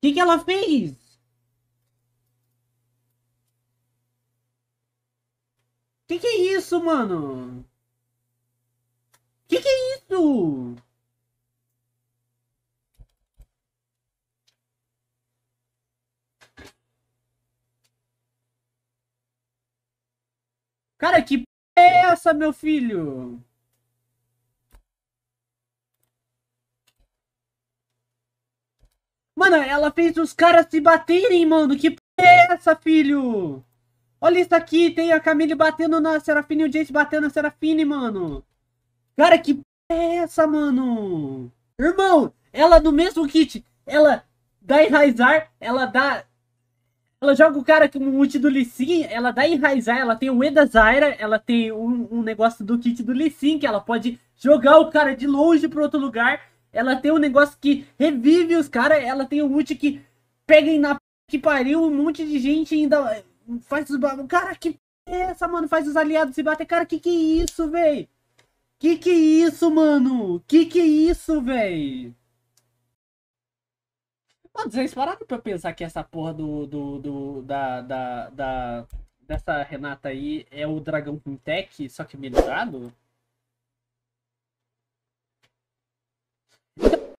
que, que ela fez? Que que é isso, mano? Que que é isso? Cara, que é essa, meu filho? Mano, ela fez os caras se baterem, mano. Que p é essa, filho? Olha isso aqui, tem a Camille batendo na Serafine e o Jace batendo na Serafine, mano. Cara, que p é essa, mano? Irmão, ela no mesmo kit, ela dá enraizar, ela dá. Ela joga o cara com o ult do Lissin, ela dá enraizar, ela tem o E da Zyra, ela tem um, um negócio do kit do Lissin, que ela pode jogar o cara de longe para outro lugar ela tem um negócio que revive os caras. Ela tem um ult que pega na que pariu um monte de gente ainda eh, faz os Cara, que é essa, mano? Faz os aliados se bater. Cara, que que é isso, véi? Que que é isso, mano? Que que é isso, véi? Mano, vocês pararam pra pensar que essa porra do. do, do da, da, da. dessa Renata aí é o dragão com tech, só que melhorado?